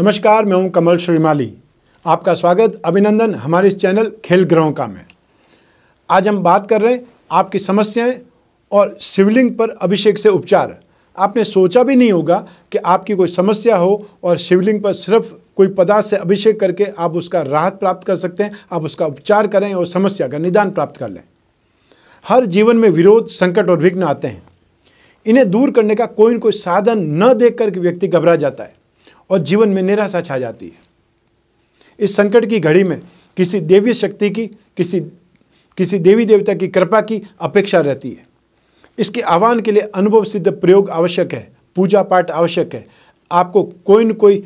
नमस्कार मैं हूं कमल श्रीमाली आपका स्वागत अभिनंदन हमारे इस चैनल खेल ग्रहों का में आज हम बात कर रहे हैं आपकी समस्याएं और शिवलिंग पर अभिषेक से उपचार आपने सोचा भी नहीं होगा कि आपकी कोई समस्या हो और शिवलिंग पर सिर्फ कोई पदार्थ से अभिषेक करके आप उसका राहत प्राप्त कर सकते हैं आप उसका उपचार करें और समस्या का निदान प्राप्त कर लें हर जीवन में विरोध संकट और विघ्न आते हैं इन्हें दूर करने का कोई न कोई साधन न देख कर व्यक्ति घबरा जाता है और जीवन में निराशा छा जाती है इस संकट की घड़ी में किसी देवी शक्ति की किसी किसी देवी देवता की कृपा की अपेक्षा रहती है इसके आह्वान के लिए अनुभव सिद्ध प्रयोग आवश्यक है पूजा पाठ आवश्यक है आपको कोई न कोई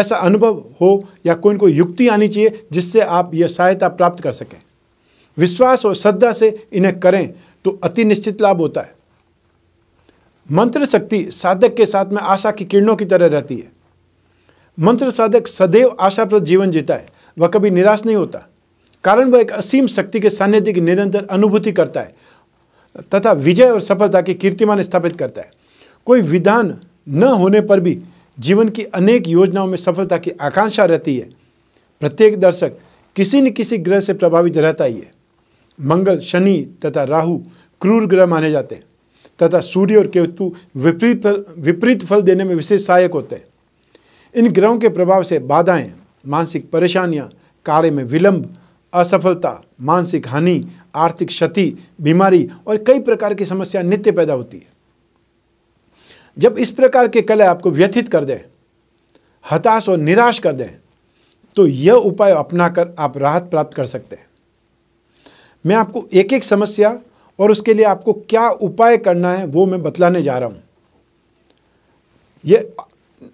ऐसा अनुभव हो या कोई न कोई युक्ति आनी चाहिए जिससे आप यह सहायता प्राप्त कर सकें विश्वास और श्रद्धा से इन्हें करें तो अति निश्चित लाभ होता है मंत्र शक्ति साधक के साथ में आशा की किरणों की तरह रहती है मंत्र साधक सदैव आशाप्रद जीवन जीता है वह कभी निराश नहीं होता कारण वह एक असीम शक्ति के सान्निध्य की निरंतर अनुभूति करता है तथा विजय और सफलता की कीर्तिमान स्थापित करता है कोई विधान न होने पर भी जीवन की अनेक योजनाओं में सफलता की आकांक्षा रहती है प्रत्येक दर्शक किसी न किसी ग्रह से प्रभावित रहता ही है मंगल शनि तथा राहु क्रूर ग्रह माने जाते हैं तथा सूर्य और केतु विपरीत विपरीत फल देने में विशेष सहायक होते हैं इन ग्रहों के प्रभाव से बाधाएं, मानसिक परेशानियां, कार्य में विलंब असफलता मानसिक हानि आर्थिक क्षति बीमारी और कई प्रकार की समस्या नित्य पैदा होती है जब इस प्रकार के कलह आपको व्यथित कर दें हताश और निराश कर दें तो यह उपाय अपनाकर आप राहत प्राप्त कर सकते हैं मैं आपको एक एक समस्या और उसके लिए आपको क्या उपाय करना है वो मैं बतलाने जा रहा हूं यह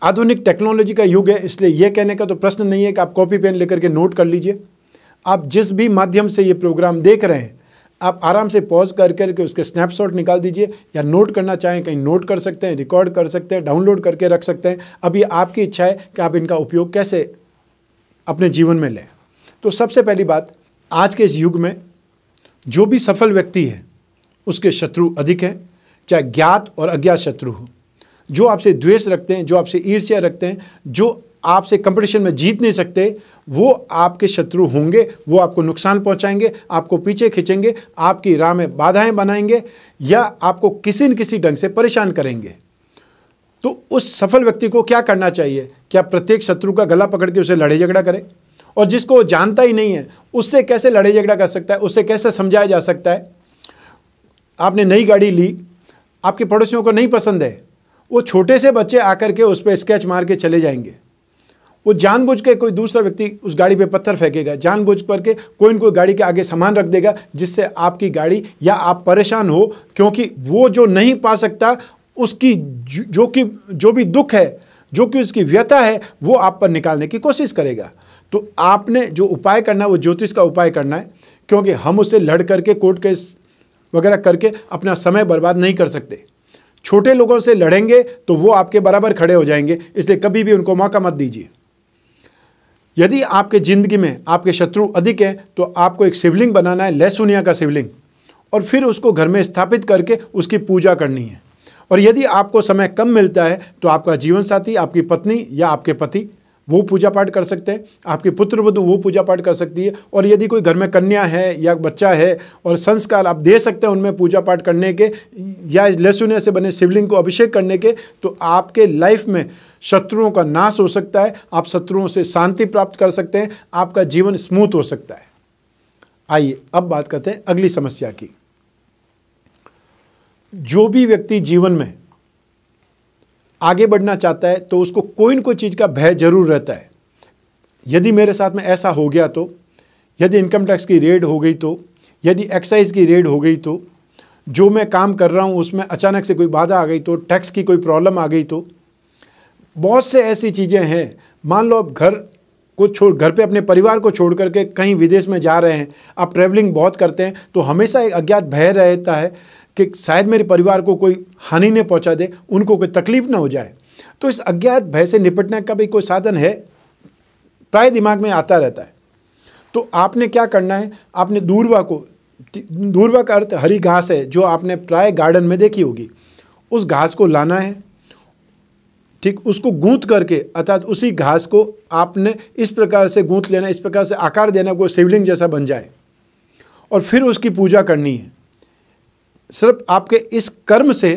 आधुनिक टेक्नोलॉजी का युग है इसलिए यह कहने का तो प्रश्न नहीं है कि आप कॉपी पेन लेकर के नोट कर लीजिए आप जिस भी माध्यम से ये प्रोग्राम देख रहे हैं आप आराम से पॉज कर करके उसके स्नैपशॉट निकाल दीजिए या नोट करना चाहें कहीं नोट कर सकते हैं रिकॉर्ड कर सकते हैं डाउनलोड करके रख सकते हैं अब ये आपकी इच्छा है कि आप इनका उपयोग कैसे अपने जीवन में लें तो सबसे पहली बात आज के इस युग में जो भी सफल व्यक्ति है उसके शत्रु अधिक हैं चाहे ज्ञात और अज्ञात शत्रु हो जो आपसे द्वेष रखते हैं जो आपसे ईर्ष्या रखते हैं जो आपसे कंपटीशन में जीत नहीं सकते वो आपके शत्रु होंगे वो आपको नुकसान पहुंचाएंगे आपको पीछे खींचेंगे आपकी राह में बाधाएं बनाएंगे या आपको किसी न किसी ढंग से परेशान करेंगे तो उस सफल व्यक्ति को क्या करना चाहिए क्या प्रत्येक शत्रु का गला पकड़ के उसे लड़े झगड़ा करें और जिसको वो जानता ही नहीं है उससे कैसे लड़े झगड़ा कर सकता है उससे कैसे समझाया जा सकता है आपने नई गाड़ी ली आपके पड़ोसियों को नहीं पसंद है वो छोटे से बच्चे आकर के उस पर स्केच मार के चले जाएंगे वो जानबूझ के कोई दूसरा व्यक्ति उस गाड़ी पे पत्थर फेंकेगा जानबूझ करके कोई न कोई गाड़ी के आगे सामान रख देगा जिससे आपकी गाड़ी या आप परेशान हो क्योंकि वो जो नहीं पा सकता उसकी जो कि जो भी दुख है जो कि उसकी व्यथा है वो आप पर निकालने की कोशिश करेगा तो आपने जो उपाय करना है वो ज्योतिष का उपाय करना है क्योंकि हम उससे लड़ करके कोर्ट केस वगैरह करके अपना समय बर्बाद नहीं कर सकते छोटे लोगों से लड़ेंगे तो वो आपके बराबर खड़े हो जाएंगे इसलिए कभी भी उनको मौका मत दीजिए यदि आपके ज़िंदगी में आपके शत्रु अधिक हैं तो आपको एक शिवलिंग बनाना है लहसुनिया का शिवलिंग और फिर उसको घर में स्थापित करके उसकी पूजा करनी है और यदि आपको समय कम मिलता है तो आपका जीवन साथी आपकी पत्नी या आपके पति वो पूजा पाठ कर सकते हैं आपके पुत्र वधु वो पूजा पाठ कर सकती है और यदि कोई घर में कन्या है या बच्चा है और संस्कार आप दे सकते हैं उनमें पूजा पाठ करने के या लहसुन से बने शिवलिंग को अभिषेक करने के तो आपके लाइफ में शत्रुओं का नाश हो सकता है आप शत्रुओं से शांति प्राप्त कर सकते हैं आपका जीवन स्मूथ हो सकता है आइए अब बात करते हैं अगली समस्या की जो भी व्यक्ति जीवन में आगे बढ़ना चाहता है तो उसको कोई ना कोई चीज़ का भय जरूर रहता है यदि मेरे साथ में ऐसा हो गया तो यदि इनकम टैक्स की रेड हो गई तो यदि एक्साइज की रेड हो गई तो जो मैं काम कर रहा हूँ उसमें अचानक से कोई बाधा आ गई तो टैक्स की कोई प्रॉब्लम आ गई तो बहुत से ऐसी चीज़ें हैं मान लो आप घर को छोड़ घर पे अपने परिवार को छोड़ करके कहीं विदेश में जा रहे हैं आप ट्रैवलिंग बहुत करते हैं तो हमेशा एक अज्ञात भय रहता है कि शायद मेरे परिवार को कोई हानि न पहुंचा दे उनको कोई तकलीफ ना हो जाए तो इस अज्ञात भय से निपटने का भी कोई साधन है प्राय दिमाग में आता रहता है तो आपने क्या करना है आपने दूरवा को दूरवा का अर्थ हरी घास है जो आपने प्राय गार्डन में देखी होगी उस घास को लाना है ठीक उसको गूंथ करके अर्थात उसी घास को आपने इस प्रकार से गूंथ लेना इस प्रकार से आकार देना वो शिवलिंग जैसा बन जाए और फिर उसकी पूजा करनी है सिर्फ आपके इस कर्म से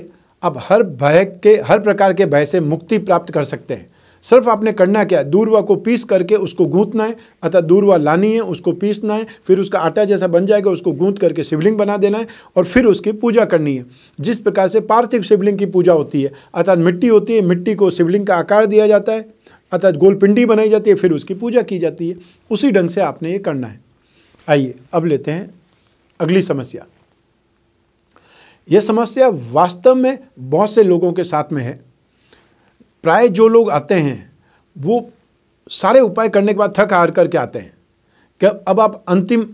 आप हर भय के हर प्रकार के भय से मुक्ति प्राप्त कर सकते हैं सिर्फ आपने करना क्या है दूरवा को पीस करके उसको गूंथना है अतः दूरवा लानी है उसको पीसना है फिर उसका आटा जैसा बन जाएगा उसको गूंथ करके शिवलिंग बना देना है और फिर उसकी पूजा करनी है जिस प्रकार से पार्थिव शिवलिंग की पूजा होती है अर्थात मिट्टी होती है मिट्टी को शिवलिंग का आकार दिया जाता है अर्थात गोलपिंडी बनाई जाती है फिर उसकी पूजा की जाती है उसी ढंग से आपने ये करना है आइए अब लेते हैं अगली समस्या यह समस्या वास्तव में बहुत से लोगों के साथ में है प्राय जो लोग आते हैं वो सारे उपाय करने के बाद थक हार करके आते हैं कि अब आप अंतिम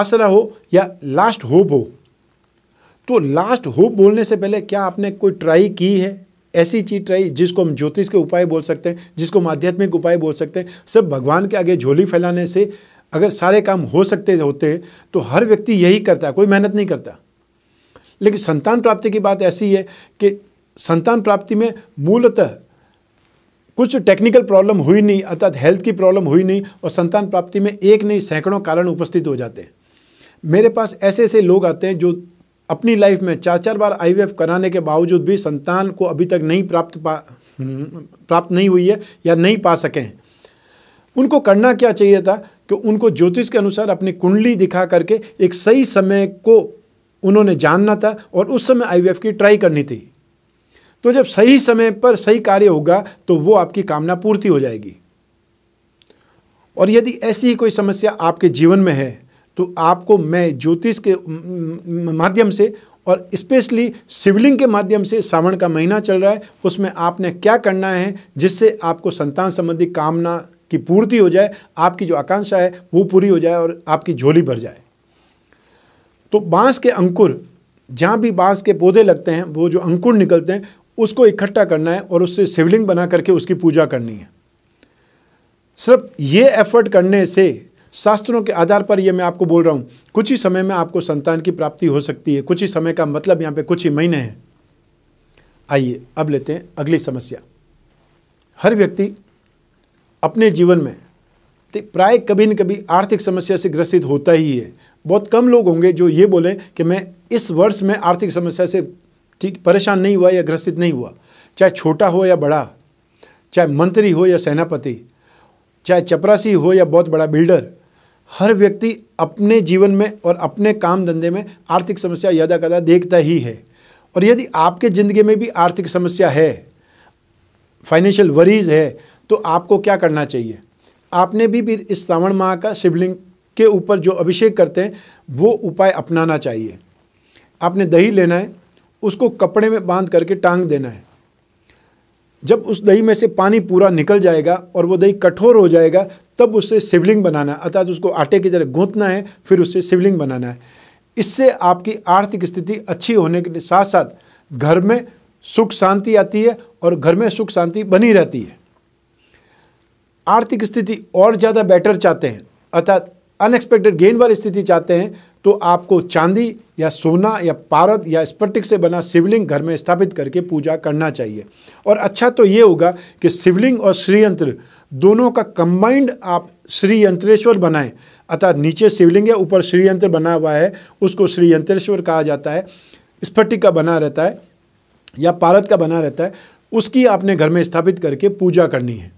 आसरा हो या लास्ट होप हो तो लास्ट होप बोलने से पहले क्या आपने कोई ट्राई की है ऐसी चीज ट्राई जिसको हम ज्योतिष के उपाय बोल सकते हैं जिसको हम आध्यात्मिक उपाय बोल सकते हैं सब भगवान के आगे झोली फैलाने से अगर सारे काम हो सकते होते तो हर व्यक्ति यही करता है कोई मेहनत नहीं करता लेकिन संतान प्राप्ति की बात ऐसी है कि संतान प्राप्ति में मूलतः कुछ टेक्निकल प्रॉब्लम हुई नहीं अर्थात हेल्थ की प्रॉब्लम हुई नहीं और संतान प्राप्ति में एक नहीं सैकड़ों कारण उपस्थित हो जाते हैं मेरे पास ऐसे ऐसे लोग आते हैं जो अपनी लाइफ में चार चार बार आई कराने के बावजूद भी संतान को अभी तक नहीं प्राप्त प्राप्त नहीं हुई है या नहीं पा सके हैं उनको करना क्या चाहिए था कि उनको ज्योतिष के अनुसार अपनी कुंडली दिखा करके एक सही समय को उन्होंने जानना था और उस समय आईवीएफ की ट्राई करनी थी तो जब सही समय पर सही कार्य होगा तो वो आपकी कामना पूर्ति हो जाएगी और यदि ऐसी ही कोई समस्या आपके जीवन में है तो आपको मैं ज्योतिष के माध्यम से और स्पेशली शिवलिंग के माध्यम से श्रावण का महीना चल रहा है उसमें आपने क्या करना है जिससे आपको संतान संबंधी कामना की पूर्ति हो जाए आपकी जो आकांक्षा है वो पूरी हो जाए और आपकी झोली भर जाए तो बांस के अंकुर जहाँ भी बांस के पौधे लगते हैं वो जो अंकुर निकलते हैं उसको इकट्ठा करना है और उससे शिवलिंग बना करके उसकी पूजा करनी है सिर्फ ये एफर्ट करने से शास्त्रों के आधार पर यह मैं आपको बोल रहा हूँ कुछ ही समय में आपको संतान की प्राप्ति हो सकती है कुछ ही समय का मतलब यहाँ पे कुछ ही महीने हैं आइए अब लेते हैं अगली समस्या हर व्यक्ति अपने जीवन में प्राय कभी न कभी आर्थिक समस्या से ग्रसित होता ही है बहुत कम लोग होंगे जो ये बोलें कि मैं इस वर्ष में आर्थिक समस्या से ठीक परेशान नहीं हुआ या ग्रसित नहीं हुआ चाहे छोटा हो या बड़ा चाहे मंत्री हो या सेनापति चाहे चपरासी हो या बहुत बड़ा बिल्डर हर व्यक्ति अपने जीवन में और अपने काम धंधे में आर्थिक समस्या यदा कदा देखता ही है और यदि आपके ज़िंदगी में भी आर्थिक समस्या है फाइनेंशियल वरीज है तो आपको क्या करना चाहिए आपने भी, भी इस श्रावण माह का शिवलिंग के ऊपर जो अभिषेक करते हैं वो उपाय अपनाना चाहिए आपने दही लेना है उसको कपड़े में बांध करके टांग देना है जब उस दही में से पानी पूरा निकल जाएगा और वो दही कठोर हो जाएगा तब उससे शिवलिंग बनाना है अर्थात उसको आटे की तरह गूंथना है फिर उससे शिवलिंग बनाना है इससे आपकी आर्थिक स्थिति अच्छी होने के साथ साथ घर में सुख शांति आती है और घर में सुख शांति बनी रहती है आर्थिक स्थिति और ज़्यादा बेटर चाहते हैं अर्थात अनएक्सपेक्टेड गेन वाली स्थिति चाहते हैं तो आपको चांदी या सोना या पारद या स्पटिक से बना शिवलिंग घर में स्थापित करके पूजा करना चाहिए और अच्छा तो ये होगा कि शिवलिंग और श्रीयंत्र दोनों का कंबाइंड आप श्रीयंत्रेश्वर बनाएं अतः नीचे शिवलिंग है ऊपर श्रीयंत्र बना हुआ है उसको श्रीयंत्रेश्वर कहा जाता है स्फटिक का बना रहता है या पारद का बना रहता है उसकी आपने घर में स्थापित करके पूजा करनी है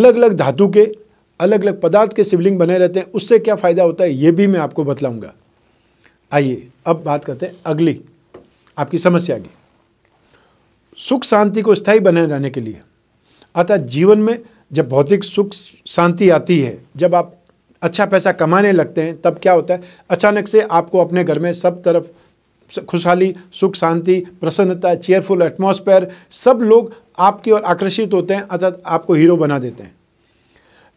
अलग अलग धातु के अलग अलग पदार्थ के शिवलिंग बने रहते हैं उससे क्या फ़ायदा होता है ये भी मैं आपको बतलाऊंगा आइए अब बात करते हैं अगली आपकी समस्या की सुख शांति को स्थायी बनाए रहने के लिए अतः जीवन में जब भौतिक सुख शांति आती है जब आप अच्छा पैसा कमाने लगते हैं तब क्या होता है अचानक से आपको अपने घर में सब तरफ खुशहाली सुख शांति प्रसन्नता चेयरफुल एटमोसफेयर सब लोग आपकी ओर आकर्षित होते हैं अर्थात आपको हीरो बना देते हैं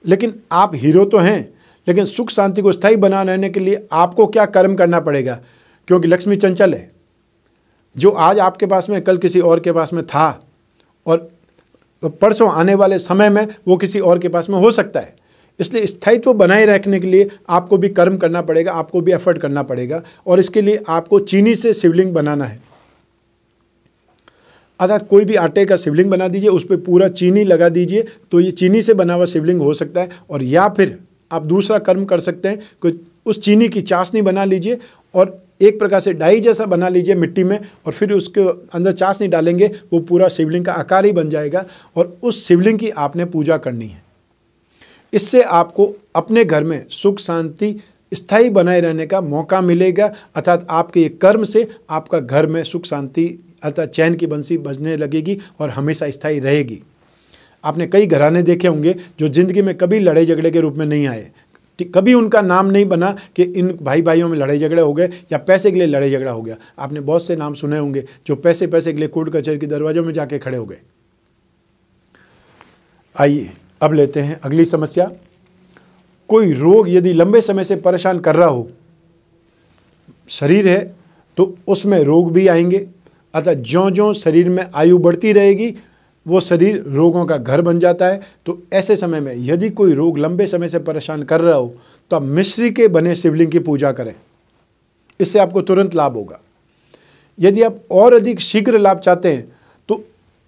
लेकिन आप हीरो तो हैं लेकिन सुख शांति को स्थायी बना रहने के लिए आपको क्या कर्म करना पड़ेगा क्योंकि लक्ष्मी चंचल है जो आज आपके पास में कल किसी और के पास में था और परसों आने वाले समय में वो किसी और के पास में हो सकता है इसलिए स्थायित्व बनाए रखने के लिए आपको भी कर्म करना पड़ेगा आपको भी एफर्ट करना पड़ेगा और इसके लिए आपको चीनी से शिवलिंग बनाना है अर्थात कोई भी आटे का शिवलिंग बना दीजिए उस पर पूरा चीनी लगा दीजिए तो ये चीनी से बना हुआ शिवलिंग हो सकता है और या फिर आप दूसरा कर्म कर सकते हैं कि उस चीनी की चाशनी बना लीजिए और एक प्रकार से डाई जैसा बना लीजिए मिट्टी में और फिर उसके अंदर चाशनी डालेंगे वो पूरा शिवलिंग का आकार ही बन जाएगा और उस शिवलिंग की आपने पूजा करनी है इससे आपको अपने घर में सुख शांति स्थायी बनाए रहने का मौका मिलेगा अर्थात आपके ये कर्म से आपका घर में सुख शांति अतः चैन की बंसी बजने लगेगी और हमेशा स्थायी रहेगी आपने कई घराने देखे होंगे जो ज़िंदगी में कभी लड़ाई झगड़े के रूप में नहीं आए कभी उनका नाम नहीं बना कि इन भाई भाइयों में लड़ाई झगड़े हो गए या पैसे के लिए लड़ाई झगड़ा हो गया आपने बहुत से नाम सुने होंगे जो पैसे पैसे के लिए कोर्ट कचहरी के दरवाजों में जाके खड़े हो गए आइए अब लेते हैं अगली समस्या कोई रोग यदि लंबे समय से परेशान कर रहा हो शरीर है तो उसमें रोग भी आएंगे अतः ज्यो ज्यों शरीर में आयु बढ़ती रहेगी वो शरीर रोगों का घर बन जाता है तो ऐसे समय में यदि कोई रोग लंबे समय से परेशान कर रहा हो तो आप मिश्री के बने शिवलिंग की पूजा करें इससे आपको तुरंत लाभ होगा यदि आप और अधिक शीघ्र लाभ चाहते हैं तो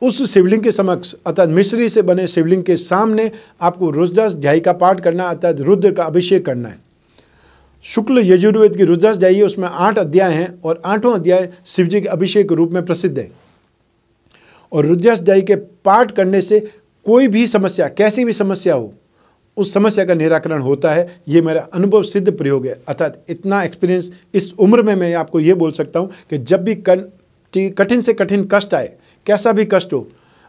उस शिवलिंग के समक्ष अर्थात मिश्री से बने शिवलिंग के सामने आपको रुद्रदास ध्याय का पाठ करना अर्थात रुद्र का अभिषेक करना है शुक्ल यजुर्वेद की रुद्रास जाइए उसमें आठ अध्याय हैं और आठों अध्याय शिव जी के अभिषेक के रूप में प्रसिद्ध है और रुद्रास जाई के पाठ करने से कोई भी समस्या कैसी भी समस्या हो उस समस्या का निराकरण होता है ये मेरा अनुभव सिद्ध प्रयोग है अर्थात इतना एक्सपीरियंस इस उम्र में मैं आपको ये बोल सकता हूँ कि जब भी कठिन से कठिन कष्ट आए कैसा भी कष्ट हो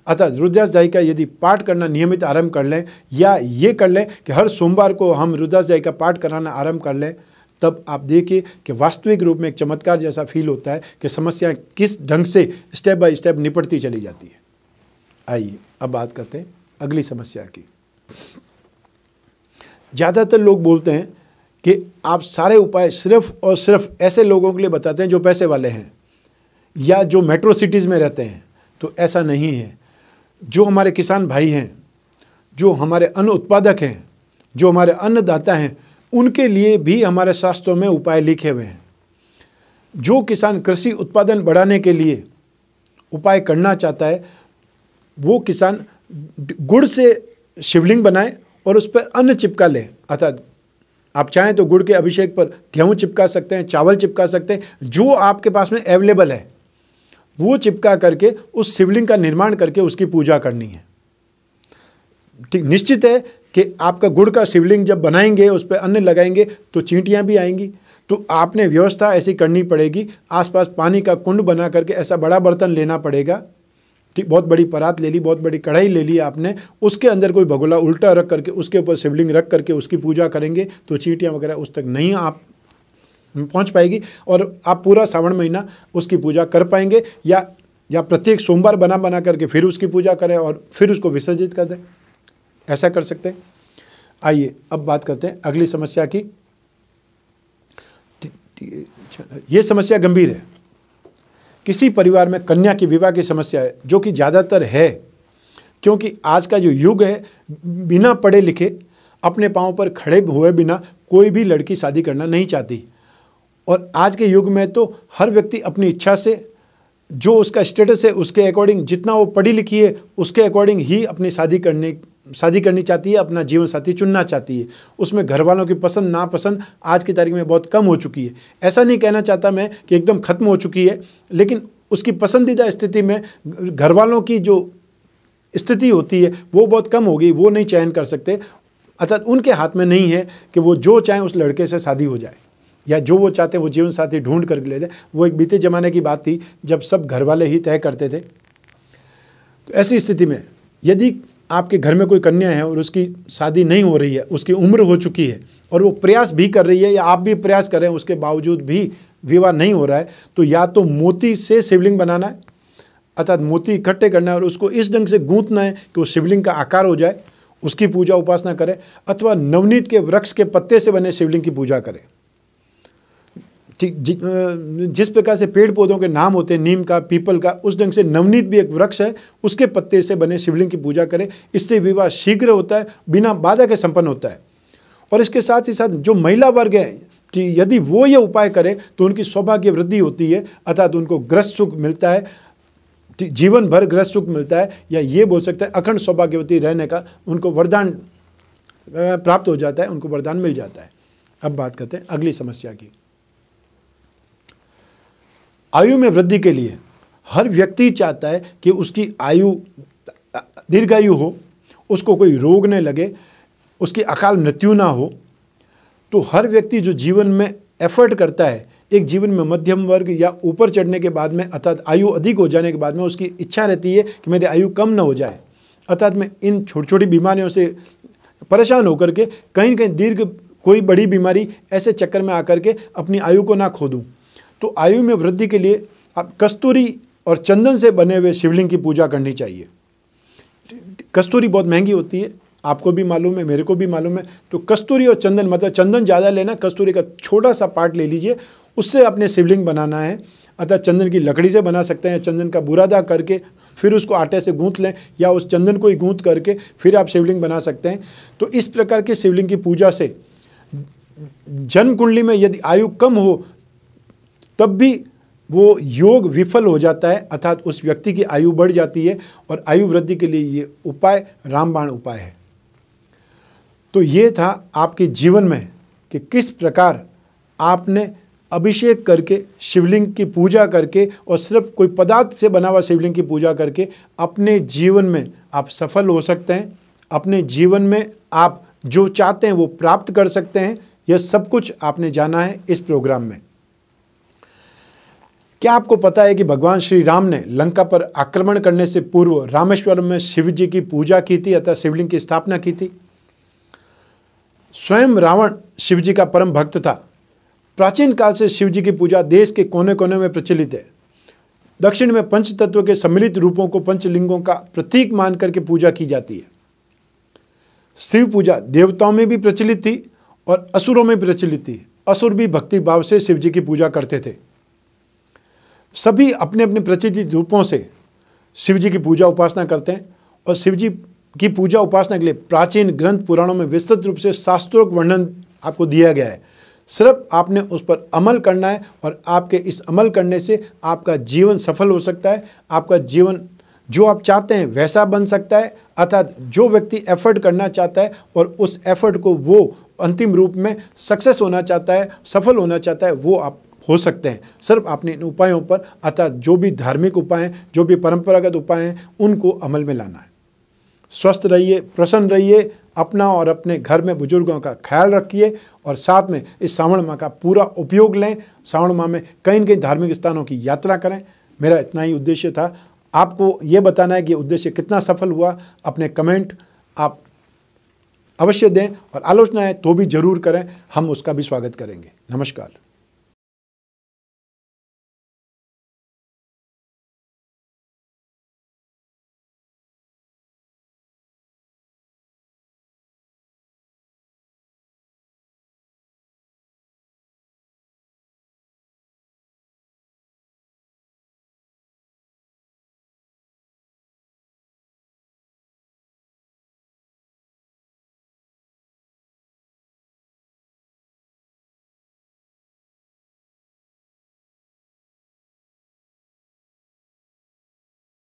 अतः रुद्रास जाई का यदि पाठ करना नियमित आरंभ कर लें या ये कर लें कि हर सोमवार को हम रुद्रास जाई का पाठ कराना आरंभ कर लें तब आप देखिए कि वास्तविक रूप में एक चमत्कार जैसा फील होता है कि समस्याएं किस ढंग से स्टेप बाय स्टेप निपटती चली जाती है आइए अब बात करते हैं अगली समस्या की ज़्यादातर लोग बोलते हैं कि आप सारे उपाय सिर्फ और सिर्फ ऐसे लोगों के लिए बताते हैं जो पैसे वाले हैं या जो मेट्रो सिटीज़ में रहते हैं तो ऐसा नहीं है जो हमारे किसान भाई हैं जो हमारे अन्न उत्पादक हैं जो हमारे अन्नदाता हैं उनके लिए भी हमारे शास्त्रों में उपाय लिखे हुए हैं जो किसान कृषि उत्पादन बढ़ाने के लिए उपाय करना चाहता है वो किसान गुड़ से शिवलिंग बनाए और उस पर अन्न चिपका लें अर्थात आप चाहें तो गुड़ के अभिषेक पर गेहूँ चिपका सकते हैं चावल चिपका सकते हैं जो आपके पास में अवेलेबल है वो चिपका करके उस शिवलिंग का निर्माण करके उसकी पूजा करनी है ठीक निश्चित है कि आपका गुड़ का शिवलिंग जब बनाएंगे उस पर अन्न लगाएंगे तो चींटियाँ भी आएंगी तो आपने व्यवस्था ऐसी करनी पड़ेगी आसपास पानी का कुंड बना करके ऐसा बड़ा बर्तन लेना पड़ेगा ठीक बहुत बड़ी परात ले ली बहुत बड़ी कढ़ाई ले ली आपने उसके अंदर कोई भगोला उल्टा रख करके उसके ऊपर शिवलिंग रख करके उसकी पूजा करेंगे तो चींटियाँ वगैरह उस तक नहीं आप पहुंच पाएगी और आप पूरा श्रावण महीना उसकी पूजा कर पाएंगे या या प्रत्येक सोमवार बना बना करके फिर उसकी पूजा करें और फिर उसको विसर्जित कर दें ऐसा कर सकते हैं आइए अब बात करते हैं अगली समस्या की ये समस्या गंभीर है किसी परिवार में कन्या की विवाह की समस्या है जो कि ज़्यादातर है क्योंकि आज का जो युग है बिना पढ़े लिखे अपने पाँव पर खड़े हुए बिना कोई भी लड़की शादी करना नहीं चाहती और आज के युग में तो हर व्यक्ति अपनी इच्छा से जो उसका स्टेटस है उसके अकॉर्डिंग जितना वो पढ़ी लिखी है उसके अकॉर्डिंग ही अपनी शादी करने शादी करनी चाहती है अपना जीवन साथी चुनना चाहती है उसमें घर वालों की पसंद नापसंद आज की तारीख में बहुत कम हो चुकी है ऐसा नहीं कहना चाहता मैं कि एकदम ख़त्म हो चुकी है लेकिन उसकी पसंदीदा स्थिति में घर वालों की जो स्थिति होती है वो बहुत कम होगी वो नहीं चयन कर सकते अर्थात उनके हाथ में नहीं है कि वो जो चाहें उस लड़के से शादी हो जाए या जो वो चाहते वो जीवन साथी ढूंढ ले लेते वो एक बीते ज़माने की बात थी जब सब घर वाले ही तय करते थे तो ऐसी स्थिति में यदि आपके घर में कोई कन्या है और उसकी शादी नहीं हो रही है उसकी उम्र हो चुकी है और वो प्रयास भी कर रही है या आप भी प्रयास कर रहे हैं उसके बावजूद भी विवाह नहीं हो रहा है तो या तो मोती से शिवलिंग बनाना है अर्थात मोती इकट्ठे करना है और उसको इस ढंग से गूंथना है कि वो शिवलिंग का आकार हो जाए उसकी पूजा उपासना करें अथवा नवनीत के वृक्ष के पत्ते से बने शिवलिंग की पूजा करें ठीक जिस प्रकार से पेड़ पौधों के नाम होते हैं नीम का पीपल का उस ढंग से नवनीत भी एक वृक्ष है उसके पत्ते से बने शिवलिंग की पूजा करें इससे विवाह शीघ्र होता है बिना बाधा के संपन्न होता है और इसके साथ ही साथ जो महिला वर्ग है कि यदि वो ये उपाय करें तो उनकी सौभाग्य वृद्धि होती है अर्थात उनको ग्रस्त सुख मिलता है जीवन भर ग्रस्त सुख मिलता है या ये बोल सकते हैं अखंड सौभाग्यवती रहने का उनको वरदान प्राप्त हो जाता है उनको वरदान मिल जाता है अब बात करते हैं अगली समस्या की आयु में वृद्धि के लिए हर व्यक्ति चाहता है कि उसकी आयु दीर्घायु हो उसको कोई रोग न लगे उसकी अकाल मृत्यु ना हो तो हर व्यक्ति जो जीवन में एफर्ट करता है एक जीवन में मध्यम वर्ग या ऊपर चढ़ने के बाद में अर्थात आयु अधिक हो जाने के बाद में उसकी इच्छा रहती है कि मेरी आयु कम ना हो जाए अर्थात मैं इन छोटी छोटी बीमारियों से परेशान होकर के कहीं कहीं दीर्घ कोई बड़ी बीमारी ऐसे चक्कर में आकर के अपनी आयु को ना खो दूँ तो आयु में वृद्धि के लिए आप कस्तूरी और चंदन से बने हुए शिवलिंग की पूजा करनी चाहिए कस्तूरी बहुत महंगी होती है आपको भी मालूम है मेरे को भी मालूम है तो कस्तूरी और चंदन मतलब चंदन ज़्यादा लेना कस्तूरी का छोटा सा पार्ट ले लीजिए उससे अपने शिवलिंग बनाना है अतः चंदन की लकड़ी से बना सकते हैं चंदन का बुरादा करके फिर उसको आटे से गूंथ लें या उस चंदन को ही गूंथ करके फिर आप शिवलिंग बना सकते हैं तो इस प्रकार के शिवलिंग की पूजा से जन्म कुंडली में यदि आयु कम हो तब भी वो योग विफल हो जाता है अर्थात उस व्यक्ति की आयु बढ़ जाती है और आयु वृद्धि के लिए ये उपाय रामबाण उपाय है तो ये था आपके जीवन में कि किस प्रकार आपने अभिषेक करके शिवलिंग की पूजा करके और सिर्फ कोई पदार्थ से बना हुआ शिवलिंग की पूजा करके अपने जीवन में आप सफल हो सकते हैं अपने जीवन में आप जो चाहते हैं वो प्राप्त कर सकते हैं यह सब कुछ आपने जाना है इस प्रोग्राम में क्या आपको पता है कि भगवान श्री राम ने लंका पर आक्रमण करने से पूर्व रामेश्वरम में शिव जी की पूजा की थी अतः शिवलिंग की स्थापना की थी स्वयं रावण शिव जी का परम भक्त था प्राचीन काल से शिव जी की पूजा देश के कोने कोने में प्रचलित है दक्षिण में पंच तत्व के सम्मिलित रूपों को पंचलिंगों का प्रतीक मान करके पूजा की जाती है शिव पूजा देवताओं में भी प्रचलित थी और असुरों में प्रचलित थी असुर भी भक्ति भाव से शिव जी की पूजा करते थे सभी अपने अपने प्रचलित रूपों से शिव जी की पूजा उपासना करते हैं और शिव जी की पूजा उपासना के लिए प्राचीन ग्रंथ पुराणों में विस्तृत रूप से शास्त्रोक्त वर्णन आपको दिया गया है सिर्फ आपने उस पर अमल करना है और आपके इस अमल करने से आपका जीवन सफल हो सकता है आपका जीवन जो आप चाहते हैं वैसा बन सकता है अर्थात जो व्यक्ति एफर्ट करना चाहता है और उस एफर्ट को वो अंतिम रूप में सक्सेस होना चाहता है सफल होना चाहता है वो आप हो सकते हैं सिर्फ आपने इन उपायों पर अतः जो भी धार्मिक उपाय हैं जो भी परंपरागत उपाय हैं उनको अमल में लाना है स्वस्थ रहिए प्रसन्न रहिए अपना और अपने घर में बुजुर्गों का ख्याल रखिए और साथ में इस श्रावण माह का पूरा उपयोग लें श्रावण माह में कई न कहीं धार्मिक स्थानों की यात्रा करें मेरा इतना ही उद्देश्य था आपको ये बताना है कि उद्देश्य कितना सफल हुआ अपने कमेंट आप अवश्य दें और आलोचना है तो भी ज़रूर करें हम उसका भी स्वागत करेंगे नमस्कार